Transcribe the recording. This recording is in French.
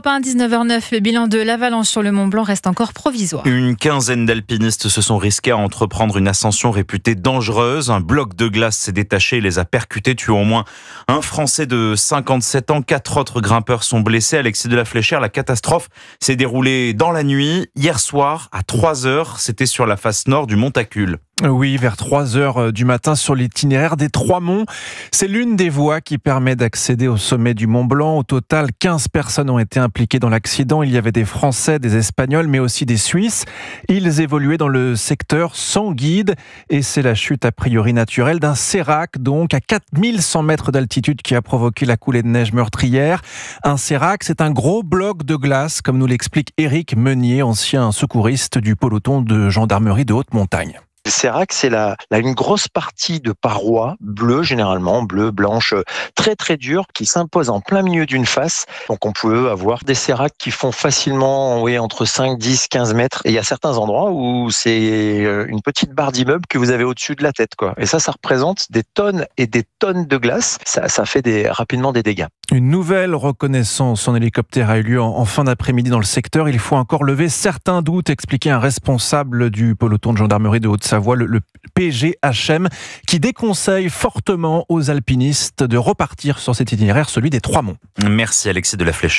19h09, le bilan de l'avalanche sur le Mont Blanc reste encore provisoire. Une quinzaine d'alpinistes se sont risqués à entreprendre une ascension réputée dangereuse. Un bloc de glace s'est détaché et les a percutés, tuant au moins un Français de 57 ans. Quatre autres grimpeurs sont blessés. à Alexis de la Fléchère, la catastrophe s'est déroulée dans la nuit, hier soir, à 3 h C'était sur la face nord du Montacule. Oui, vers 3 heures euh, du matin sur l'itinéraire des Trois Monts. C'est l'une des voies qui permet d'accéder au sommet du Mont Blanc. Au total, 15 personnes ont été impliquées dans l'accident. Il y avait des Français, des Espagnols, mais aussi des Suisses. Ils évoluaient dans le secteur sans guide et c'est la chute a priori naturelle d'un sérac, donc à 4100 mètres d'altitude qui a provoqué la coulée de neige meurtrière. Un sérac, c'est un gros bloc de glace, comme nous l'explique Éric Meunier, ancien secouriste du peloton de gendarmerie de haute montagne. Le sérac, c'est la, une grosse partie de paroi bleue, généralement bleue, blanche, euh, très très dure, qui s'impose en plein milieu d'une face. Donc on peut avoir des séracs qui font facilement oui, entre 5, 10, 15 mètres. Et il y a certains endroits où c'est euh, une petite barre d'immeuble que vous avez au-dessus de la tête. Quoi. Et ça, ça représente des tonnes et des tonnes de glace. Ça, fait des, rapidement des dégâts. Une nouvelle reconnaissance en hélicoptère a eu lieu en, fin d'après-midi dans le secteur. Il faut encore lever certains doutes, expliquait un responsable du peloton de gendarmerie de Haute-Savoie Savoie, le, le PGHM, qui déconseille fortement aux alpinistes de repartir sur cet itinéraire, celui des Trois Monts. Merci Alexis de la Flèche.